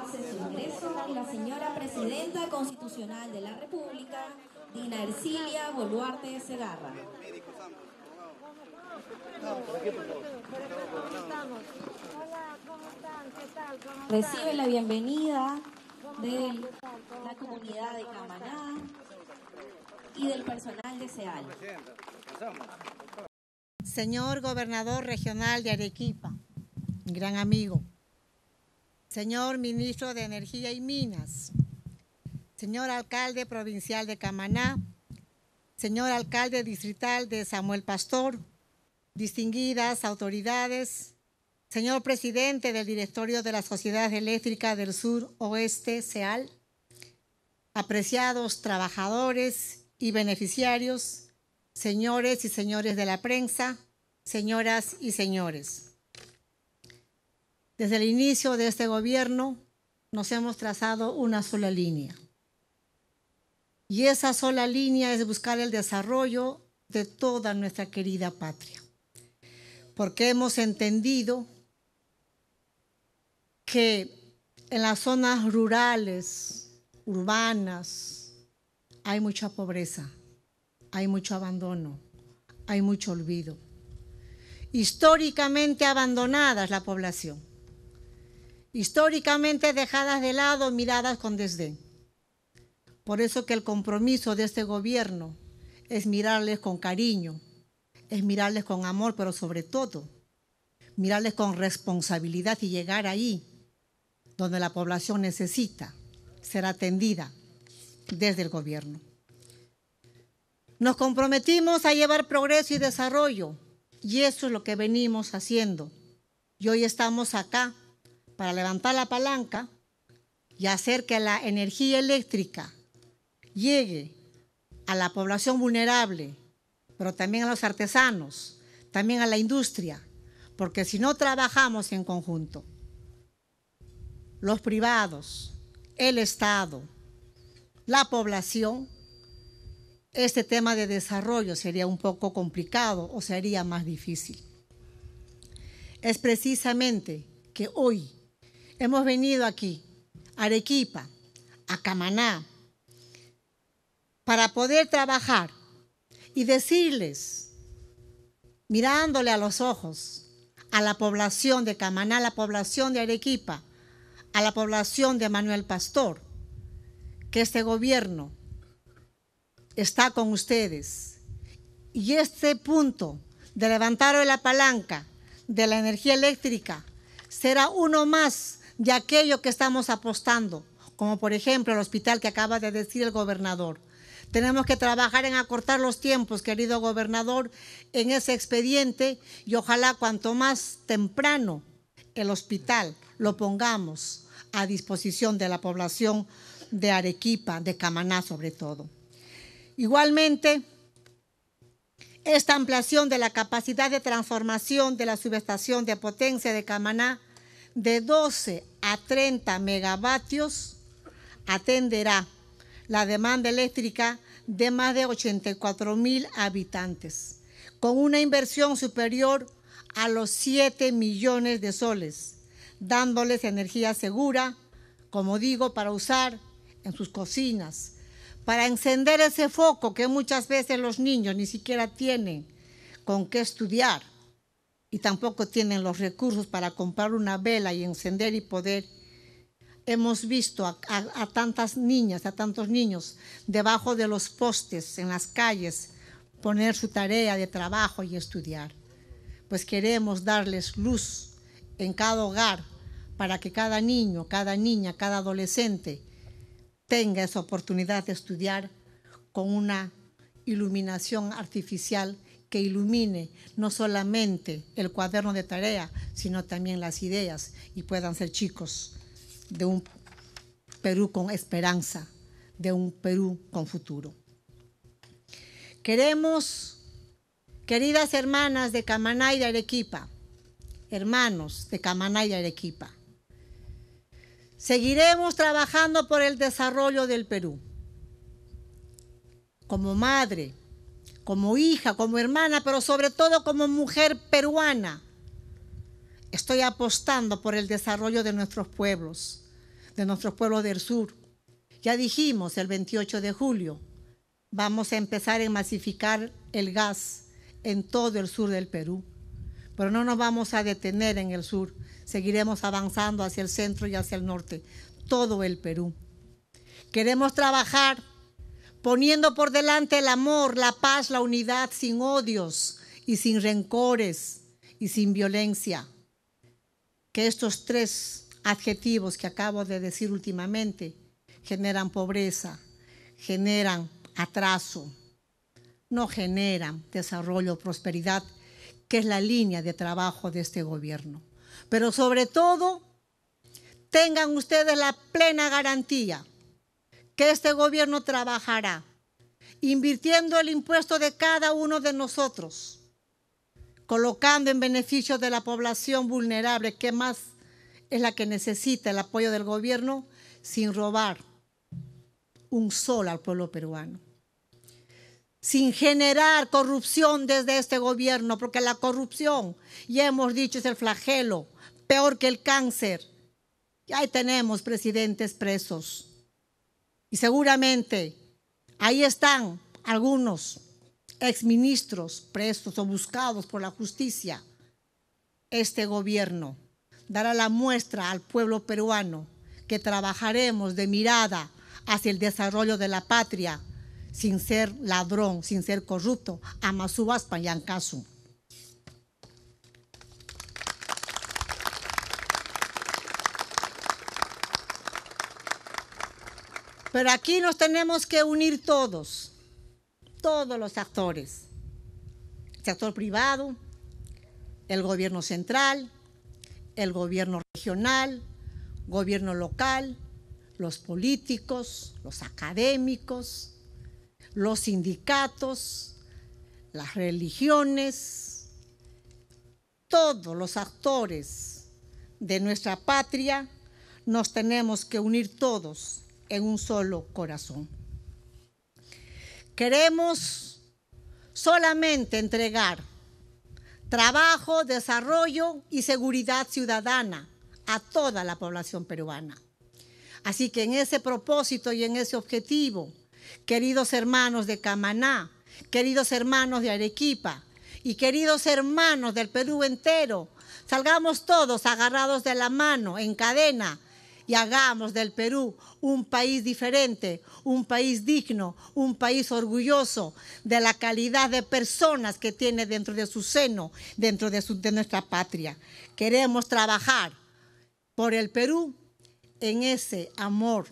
hace su ingreso la señora Presidenta Constitucional de la República, Dina Ercilia Boluarte Segarra. Recibe la bienvenida de la comunidad de Camaná y del personal de SEAL. Señor Gobernador Regional de Arequipa, gran amigo señor ministro de Energía y Minas, señor alcalde provincial de Camaná, señor alcalde distrital de Samuel Pastor, distinguidas autoridades, señor presidente del directorio de la Sociedad Eléctrica del Sur Oeste, SEAL, apreciados trabajadores y beneficiarios, señores y señores de la prensa, señoras y señores. Desde el inicio de este gobierno nos hemos trazado una sola línea. Y esa sola línea es buscar el desarrollo de toda nuestra querida patria. Porque hemos entendido que en las zonas rurales, urbanas, hay mucha pobreza, hay mucho abandono, hay mucho olvido. Históricamente abandonada es la población históricamente dejadas de lado, miradas con desdén. Por eso que el compromiso de este gobierno es mirarles con cariño, es mirarles con amor, pero sobre todo, mirarles con responsabilidad y llegar ahí donde la población necesita ser atendida desde el gobierno. Nos comprometimos a llevar progreso y desarrollo y eso es lo que venimos haciendo. Y hoy estamos acá para levantar la palanca y hacer que la energía eléctrica llegue a la población vulnerable, pero también a los artesanos, también a la industria, porque si no trabajamos en conjunto, los privados, el Estado, la población, este tema de desarrollo sería un poco complicado o sería más difícil. Es precisamente que hoy Hemos venido aquí, a Arequipa, a Camaná, para poder trabajar y decirles, mirándole a los ojos, a la población de Camaná, a la población de Arequipa, a la población de Manuel Pastor, que este gobierno está con ustedes. Y este punto de levantar la palanca de la energía eléctrica será uno más de aquello que estamos apostando, como por ejemplo el hospital que acaba de decir el gobernador. Tenemos que trabajar en acortar los tiempos, querido gobernador, en ese expediente y ojalá cuanto más temprano el hospital lo pongamos a disposición de la población de Arequipa, de Camaná sobre todo. Igualmente, esta ampliación de la capacidad de transformación de la subestación de potencia de Camaná de 12 a 30 megavatios atenderá la demanda eléctrica de más de 84 mil habitantes, con una inversión superior a los 7 millones de soles, dándoles energía segura, como digo, para usar en sus cocinas, para encender ese foco que muchas veces los niños ni siquiera tienen con qué estudiar y tampoco tienen los recursos para comprar una vela y encender y poder. Hemos visto a, tantas niñas, a tantos niños debajo de los postes, en las calles, poner su tarea de trabajo y estudiar. Pues queremos darles luz en cada hogar para que cada niño, cada niña, cada adolescente tenga esa oportunidad de estudiar con una iluminación artificial ilumine no solamente el cuaderno de tarea, sino también las ideas y puedan ser chicos de un Perú con esperanza, de un Perú con futuro. Queremos, queridas hermanas de Camaná y Arequipa, hermanos de Camaná y Arequipa, seguiremos trabajando por el desarrollo del Perú. Como madre, como hija, como hermana, pero sobre todo como mujer peruana. Estoy apostando por el desarrollo de nuestros pueblos, de nuestros pueblos del sur. Ya dijimos el 28 de julio, vamos a empezar a masificar el gas en todo el sur del Perú. Pero no nos vamos a detener en el sur, seguiremos avanzando hacia el centro y hacia el norte, todo el Perú. Queremos trabajar poniendo por delante el amor, la paz, la unidad, sin odios y sin rencores y sin violencia. Que estos tres adjetivos que acabo de decir últimamente generan pobreza, generan atraso, no generan desarrollo, prosperidad, que es la línea de trabajo de este gobierno. Pero sobre todo, tengan ustedes la plena garantía que este gobierno trabajará, invirtiendo el impuesto de cada uno de nosotros, colocando en beneficio de la población vulnerable, que más es la que necesita el apoyo del gobierno, sin robar un sol al pueblo peruano sin generar corrupción desde este gobierno, porque la corrupción, ya hemos dicho, es el flagelo, peor que el cáncer. Y ahí tenemos presidentes presos y seguramente ahí están algunos exministros presos o buscados por la justicia. Este gobierno dará la muestra al pueblo peruano que trabajaremos de mirada hacia el desarrollo de la patria sin ser ladrón, sin ser corrupto. y Ancasu. Pero aquí nos tenemos que unir todos, todos los actores, el sector privado, el gobierno central, el gobierno regional, gobierno local, los políticos, los académicos, los sindicatos, las religiones, todos los actores de nuestra patria, nos tenemos que unir todos en un solo corazón. Queremos solamente entregar trabajo, desarrollo y seguridad ciudadana a toda la población peruana. Así que en ese propósito y en ese objetivo, queridos hermanos de Camaná, queridos hermanos de Arequipa y queridos hermanos del Perú entero, salgamos todos agarrados de la mano, en cadena, y hagamos del Perú un país diferente, un país digno, un país orgulloso de la calidad de personas que tiene dentro de su seno, dentro de, nuestra patria. Queremos trabajar por el Perú en ese amor.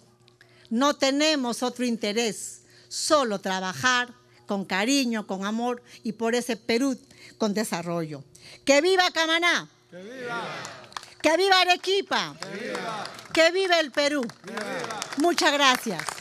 No tenemos otro interés, solo trabajar con cariño, con amor y por ese Perú con desarrollo. ¡Que viva Camaná! ¡Que viva! ¡Que viva Arequipa! ¡Que viva! que vive el Perú. Muchas gracias.